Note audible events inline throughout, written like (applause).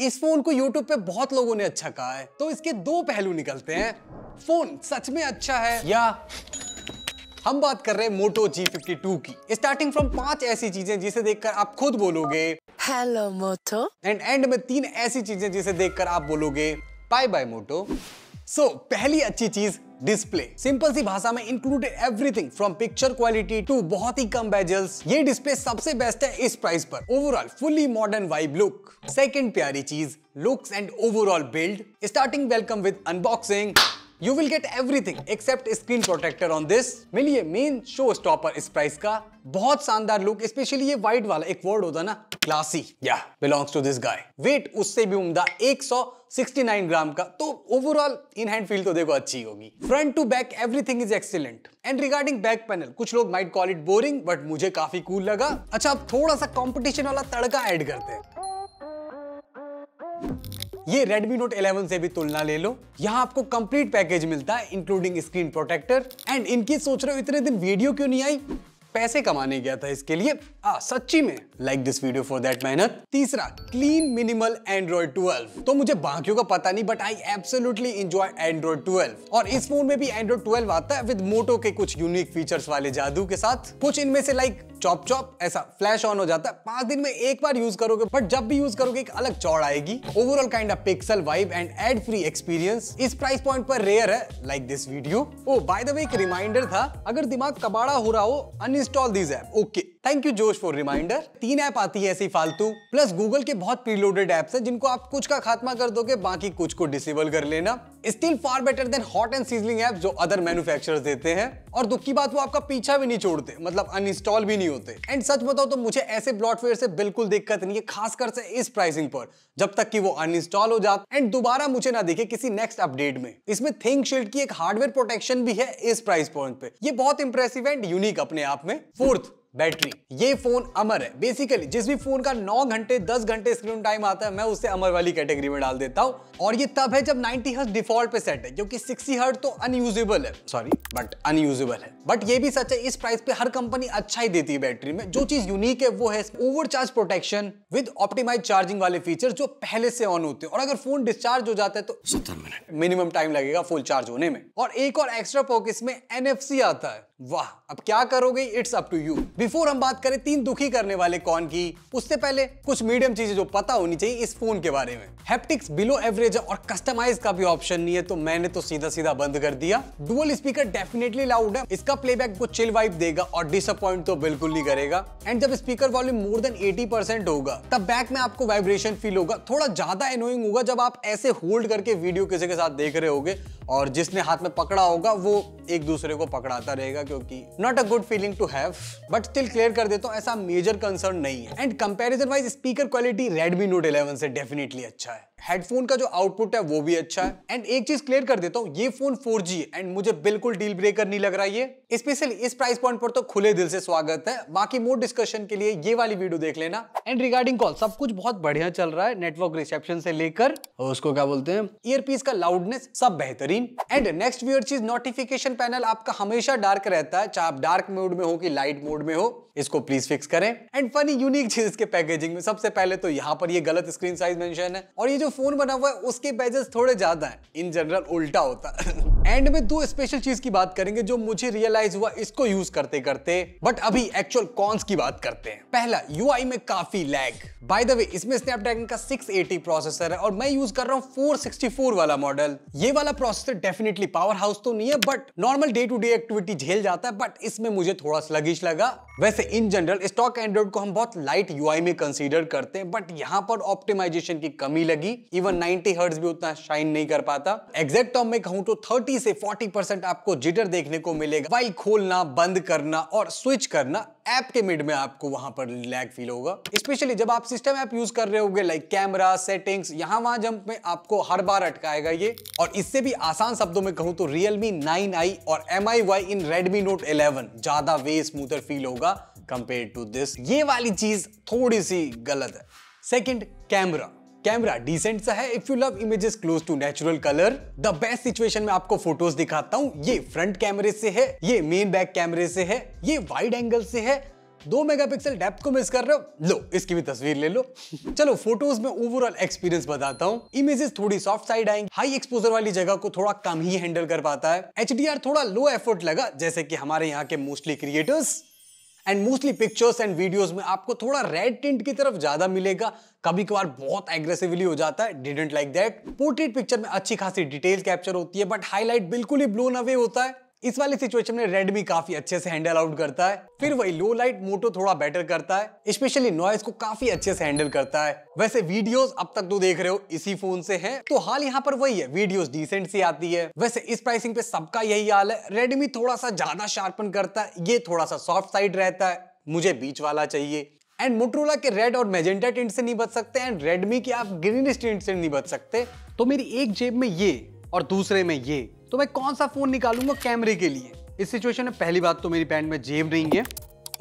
इस फोन को यूट्यूब पे बहुत लोगों ने अच्छा कहा है तो इसके दो पहलू निकलते हैं फोन सच में अच्छा है या हम बात कर रहे हैं मोटो जी फिफ्टी टू की स्टार्टिंग फ्रॉम पांच ऐसी चीजें जिसे देखकर आप खुद बोलोगे हेलो मोटो एंड एंड में तीन ऐसी चीजें जिसे देखकर आप बोलोगे बाय बाय मोटो सो पहली अच्छी चीज डिस्प्ले सिंपल सी भाषा में included everything from picture quality to बहुत ही कम बेजल्स ये डिस्प्ले सबसे बेस्ट है इस प्राइस पर overall fully modern vibe look second प्यारी चीज looks and overall build starting welcome with unboxing you will get everything except screen protector on this मिलिए मेन शो स्टॉपर इस प्राइस का बहुत शानदार लुक स्पेशली ये वाइट वाला एक वर्ड होता ना क्लासी या belongs to this guy wait उससे भी उम्दा 169 ग्राम का तो ओवरऑल इन हैंड फील तो देखो अच्छी होगी front to back everything is excellent and regarding back panel कुछ लोग might call it boring but मुझे काफी कूल cool लगा अच्छा अब थोड़ा सा कॉम्पिटिशन वाला तड़का एड करते हैं ये Redmi Note 11 से भी तुलना ले लो यहाँ आपको कंप्लीट पैकेज मिलता है इंक्लूडिंग स्क्रीन प्रोटेक्टर एंड इनकी सोच रहे हो इतने दिन वीडियो क्यों नहीं आई पैसे कमाने गया था इसके लिए आ, हाँ, सच्ची में like this video for that मेहनत तीसरा क्लीन मिनिमल एंड्रॉइड 12 तो मुझे बाकियों का पता नहीं but I absolutely enjoy Android 12 और इस फोन में भी एंड्रॉइड 12 आता है विद मोटो के कुछ यूनिक फीचर्स वाले जादू के साथ कुछ इनमें से लाइक चॉप चॉप ऐसा फ्लैश ऑन हो जाता है पांच दिन में एक बार यूज करोगे बट जब भी यूज करोगे एक अलग चौड़ आएगी overall kind of Pixel vibe and ad free experience इस प्राइस पॉइंट पर रेयर है like this video oh by the way एक रिमाइंडर था अगर दिमाग कबाड़ा हो रहा हो uninstall this app okay thank you Josh for reminder तीन ऐप आती है ऐसी फालतू प्लस गूगल के बहुत प्रीलोडेड ऐप्स हैं जिनको आप कुछ का खात्मा कर दोगे बाकी कुछ को डिसेबल कर लेना still far better than hot and sizzling app जो अदर मैन्युफैक्चर देते हैं और दुख की बात वो आपका पीछा भी नहीं छोड़ते मतलब अनइंस्टॉल भी नहीं होते एंड सच बताओ तो मुझे ऐसे ब्लॉटवेयर से बिल्कुल दिक्कत नहीं है खासकर से इस प्राइसिंग पर जब तक कि वो अनइंस्टॉल हो जाता एंड दोबारा मुझे ना दिखे किसी नेक्स्ट अपडेट में इसमें थिंक शील्ड की एक हार्डवेयर प्रोटेक्शन भी है इस प्राइस पॉइंट पे ये बहुत इंप्रेसिव एंड यूनिक अपने आप में फोर्थ बैटरी ये फोन अमर है बेसिकली जिस भी फोन का 9 घंटे 10 घंटे स्क्रीन टाइम आता है मैं उसे अमर वाली कैटेगरी में डाल देता हूँ और ये तब है जब 90 हर्ट डिफॉल्ट पे सेट है क्योंकि 60 हर्ट तो अनयूजेबल है सॉरी बट अनयूजेबल है बट ये भी सच है इस प्राइस पे हर कंपनी अच्छा ही देती है बैटरी में जो चीज यूनिक है वो है overcharge protection with optimize charging वाले फीचर जो पहले से ऑन होते हैं और अगर फोन डिस्चार्ज हो जाता है तो सत्तर मिनट मिनिमम टाइम लगेगा फुल चार्ज होने में और एक और एक्स्ट्रा पॉकेट में एनएफसी आता है वाह अब क्या करोगे it's up to you before हम बात करें तीन दुखी करने वाले कौन की उससे पहले कुछ मीडियम चीजें जो पता होनी चाहिए इस फोन के बारे में हैप्टिक्स बिलो एवरेज और कस्टमाइज का भी ऑप्शन नहीं है तो मैंने तो सीधा सीधा बंद कर दिया डुअल स्पीकर डेफिनेटली लाउड है इसका प्लेबैक को चिल वाइप देगा और डिसअपॉइंट तो बिल्कुल नहीं करेगा एंड जब speaker volume more than eighty होगा तब बैक में आपको वाइब्रेशन फील होगा थोड़ा ज्यादा एनोइंग होगा जब आप ऐसे होल्ड करके वीडियो किसी के साथ देख रहे होगे और जिसने हाथ में पकड़ा होगा वो एक दूसरे को पकड़ाता रहेगा क्योंकि not a good feeling to have but still clear कर देता हूँ ऐसा मेजर कंसर्न नहीं है and comparison wise speaker quality Redmi Note eleven से डेफिनेटली अच्छा है हेडफोन का जो आउटपुट है वो भी अच्छा है एंड एक चीज क्लियर कर देता हूँ ये फोन 4G एंड मुझे बिल्कुल डील ब्रेकर नहीं लग रहा ये स्पेशल इस प्राइस पॉइंट पर तो खुले दिल से स्वागत है बाकी मोर डिस्कशन के लिए ये वाली वीडियो देख लेना एंड रिगार्डिंग कॉल सब कुछ बहुत बढ़िया चल रहा है नेटवर्क रिसेप्शन से लेकर उसको क्या बोलते हैं ईयरपीस का लाउडनेस सब बेहतरीन एंड नेक्स्ट व्यूअर चीज नोटिफिकेशन पैनल आपका हमेशा डार्क रहता है चाहे आप डार्क मोड में हो कि लाइट मोड में हो इसको प्लीज फिक्स करें एंड फनी यूनिक चीज के पैकेजिंग में सबसे पहले तो यहाँ पर ये गलत स्क्रीन साइज मेंशन है और ये जो जो फोन बना हुआ है उसके बैजेस थोड़े ज्यादा है इन जनरल उल्टा होता है (laughs) एंड में दो स्पेशल चीज की बात करेंगे जो मुझे रियलाइज हुआ इसको यूज करते करते बट अभी एक्चुअल कॉन्स की बात करते हैं पहला यूआई में काफी लैग बाय द वे इसमें स्नैपड्रैगन का 680 प्रोसेसर है और मैं यूज कर रहा हूँ 464 वाला मॉडल ये वाला प्रोसेसर डेफिनेटली पावर हाउस तो नहीं है but normal day to day activity झेल जाता है बट इसमें मुझे थोड़ा स्लगिश लगा वैसे इन जनरल स्टॉक एंड्रॉइड को हम बहुत लाइट यूआई में कंसीडर करते हैं बट यहाँ पर ऑप्टिमाइजेशन की कमी लगी इवन 90 हर्ट्ज भी उतना शाइन नहीं कर पाता एग्जैक्ट टर्म में कहूँ तो 30 30 से 40 परसेंट आपको जिटर देखने को मिलेगा फाइल खोलना बंद करना और स्विच करना ऐप के मिड में आपको वहां पर लैग फील होगा स्पेशली जब आप सिस्टम ऐप यूज कर रहे होंगे लाइक कैमरा सेटिंग्स यहां वहां जंप में आपको हर बार अटकाएगा ये और इससे भी आसान शब्दों में कहूं तो रियलमी नाइन और MIY in Redmi Note eleven ज्यादा वे स्मूथर फील होगा कंपेयर टू दिस ये वाली चीज थोड़ी सी गलत है सेकेंड कैमरा कैमरा डिसेंट सा है if you love images close to natural colour the best situation में आपको फोटोज दिखाता हूँ ये फ्रंट कैमरे से है ये मेन बैक कैमरे से है ये वाइड एंगल से है दो मेगापिक्सल डेप्थ को मिस कर रहे हो लो इसकी भी तस्वीर ले लो चलो फोटोज में ओवरऑल एक्सपीरियंस बताता हूँ इमेजेस थोड़ी सॉफ्ट साइड आएंगे हाई एक्सपोजर वाली जगह को थोड़ा कम ही हैंडल कर पाता है एच थोड़ा लो एफर्ट लगा जैसे कि हमारे यहाँ के mostly creators and mostly pictures and videos में आपको थोड़ा रेड टिंट की तरफ ज्यादा मिलेगा कभी कभार बहुत एग्रेसिवली हो जाता है didn't like that portrait picture में अच्छी खासी डिटेल कैप्चर होती है बट हाईलाइट बिल्कुल ही ब्लोन अवे होता है इस वाली सिचुएशन में रेडमी काफी अच्छे से हैंडल आउट करता है फिर वही लो लाइट मोटो थोड़ा बेटर करता है स्पेशली नॉइस को काफी अच्छे से हैंडल करता है वैसे वीडियोस अब तक तो देख रहे हो इसी फोन से हैं तो हाल यहाँ पर वही है वीडियोस डिसेंट सी आती है वैसे इस प्राइसिंग पे सबका यही हाल है रेडमी थोड़ा सा ज्यादा शार्पन करता है ये थोड़ा सा सॉफ्ट साइड रहता है मुझे बीच वाला चाहिए एंड मोटरोला के रेड और मेजेंटा टेंट से नहीं बच सकते एंड रेडमी के आप ग्रीन टेंट से नहीं बच सकते तो मेरी एक जेब में ये और दूसरे में ये तो मैं कौन सा फ़ोन निकालूंगा कैमरे के लिए इस सिचुएशन में पहली बात तो मेरी पैंट में जेब नहीं है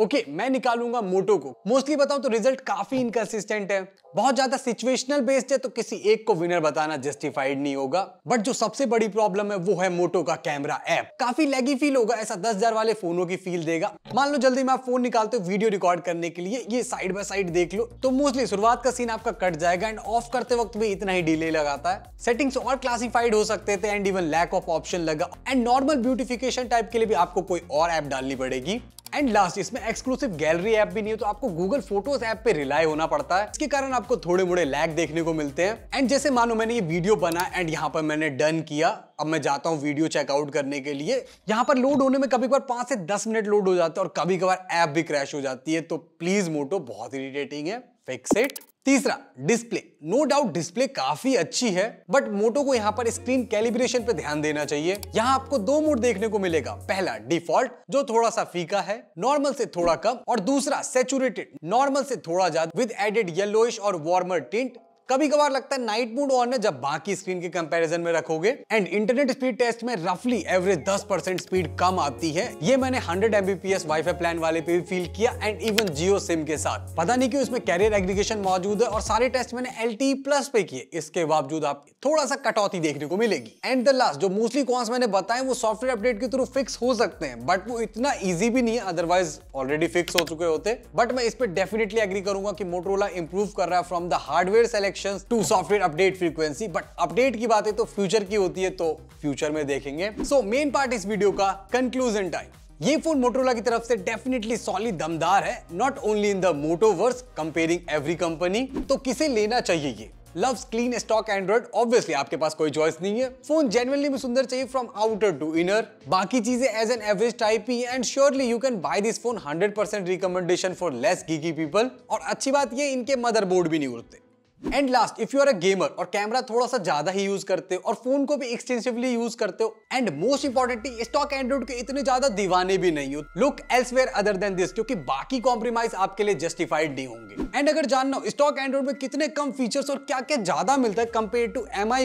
ओके मैं निकालूंगा मोटो को मोस्टली बताऊं तो रिजल्ट काफी इनकन्सिस्टेंट है बहुत ज्यादा सिचुएशनल बेस्ड है तो किसी एक को विनर बताना जस्टिफाइड नहीं होगा बट जो सबसे बड़ी प्रॉब्लम है वो है मोटो का कैमरा ऐप काफी लैगी फील होगा ऐसा दस हजार वाले फोनों की फील देगा मान लो जल्दी में आप फोन निकालते हो वीडियो रिकॉर्ड करने के लिए ये साइड बाय साइड देख लो तो मोस्टली शुरुआत का सीन आपका कट जाएगा एंड ऑफ करते वक्त भी इतना ही डिले लगाता है सेटिंग्स और क्लासिफाइड हो सकते थे and even lack of option लगा एंड नॉर्मल ब्यूटिफिकेशन टाइप के लिए भी आपको कोई और ऐप डालनी पड़ेगी एंड लास्ट इसमें एक्सक्लूसिव गैलरी ऐप भी नहीं है तो आपको गूगल फोटोज ऐप पे रिलाई होना पड़ता है इसके कारण आपको थोड़े मोड़े लैग देखने को मिलते हैं एंड जैसे मानो मैंने ये वीडियो बना एंड यहाँ पर मैंने डन किया अब मैं जाता हूँ वीडियो चेकआउट करने के लिए यहाँ पर लोड होने में कभी कभार पांच से दस मिनट लोड हो जाते हैं और कभी कभार ऐप भी क्रैश हो जाती है तो प्लीज मोटो बहुत इरिटेटिंग है फिक्स इट तीसरा डिस्प्ले नो डाउट डिस्प्ले काफी अच्छी है बट मोटो को यहाँ पर स्क्रीन कैलिब्रेशन पे ध्यान देना चाहिए यहाँ आपको दो मोड देखने को मिलेगा पहला डिफॉल्ट जो थोड़ा सा फीका है नॉर्मल से थोड़ा कम और दूसरा सेचुरेटेड नॉर्मल से थोड़ा ज्यादा विद एडेड येलोइश और वार्मर टिंट कभी कभार लगता है नाइट मोड ऑन है जब बाकी स्क्रीन के कंपैरिजन में रखोगे एंड इंटरनेट स्पीड टेस्ट में रफली एवरेज 10 परसेंट स्पीड कम आती है ये मैंने 100 एमबीपीएस वाईफाई प्लान वाले पे भी फील किया एंड इवन जियो सिम के साथ पता नहीं क्यों इसमें कैरियर एग्रीगेशन मौजूद है और सारे टेस्ट मैंने एल प्लस e पे किए इसके बावजूद आप थोड़ा सा कटौती देखने को मिलेगी एंड द लास्ट जो मोस्टली कॉन्स मैंने बताए वो सॉफ्टवेयर अपडेट के थ्रू फिक्स हो सकते हैं बट वो इतना ईजी भी नहीं है अदरवाइज ऑलरेडी फिक्स हो चुके होते बट मैं इस पर डेफिनेटली एग्री करूंगा कि मोटरोला इंप्रूव कर रहा है from the hardware selection correction to software update frequency but update की बातें तो फ्यूचर की होती है तो फ्यूचर में देखेंगे सो मेन पार्ट इस वीडियो का कंक्लूजन टाइम ये फोन मोटोरोला की तरफ से डेफिनेटली सॉलिड दमदार है not only in the Motoverse comparing every company तो किसे लेना चाहिए ये loves clean stock Android obviously आपके पास कोई चॉइस नहीं है फोन जेनवनली में सुंदर चाहिए फ्रॉम आउटर टू इनर बाकी चीजें एज एन एवरेज टाइप ही and surely you can buy this phone 100% percent recommendation for less geeky people और अच्छी बात ये इनके मदरबोर्ड भी नहीं उड़ते and last if you are a gamer और कैमरा थोड़ा सा ज्यादा ही यूज करते हो और फोन को भी एक्सटेंसिवली यूज करते हो and most importantly stock Android के इतने ज्यादा दीवाने भी नहीं हो look elsewhere other than this क्योंकि बाकी कॉम्प्रोमाइज आपके लिए जस्टिफाइड नहीं होंगे एंड अगर जानना हो स्टॉक एंड्रॉइड में कितने कम फीचर्स और क्या क्या ज्यादा मिलता है कंपेयर टू एम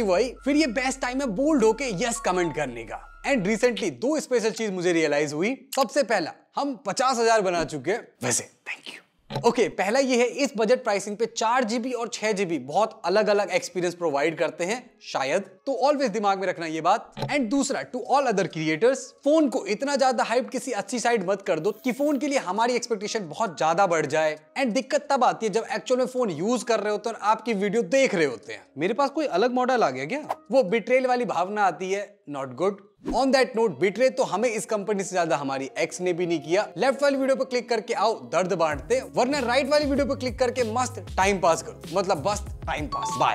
फिर ये बेस्ट टाइम है बोल्ड होके यस कमेंट करने का एंड रिसेंटली दो स्पेशल चीज मुझे रियलाइज हुई सबसे पहला हम पचास हजार बना चुके हैं वैसे थैंक यू ओके okay, पहला ये है इस बजट प्राइसिंग पे चार जीबी और छह जीबी बहुत अलग अलग एक्सपीरियंस प्रोवाइड करते हैं शायद तो ऑलवेज दिमाग में रखना ये बात एंड दूसरा to all other creators phone को इतना ज्यादा हाइप किसी अच्छी साइड मत कर दो कि फोन के लिए हमारी एक्सपेक्टेशन बहुत ज्यादा बढ़ जाए एंड दिक्कत तब आती है जब एक्चुअल में फोन यूज कर रहे होते हैं और आपकी वीडियो देख रहे होते हैं मेरे पास कोई अलग मॉडल आ गया क्या वो बिट्रेल वाली भावना आती है not good on that note betray तो हमें इस कंपनी से ज्यादा हमारी एक्स ने भी नहीं किया लेफ्ट वाली वीडियो पर क्लिक करके आओ दर्द बांटते वरना राइट वाली वीडियो पर क्लिक करके मस्त टाइम पास करो मतलब बस टाइम पास बाय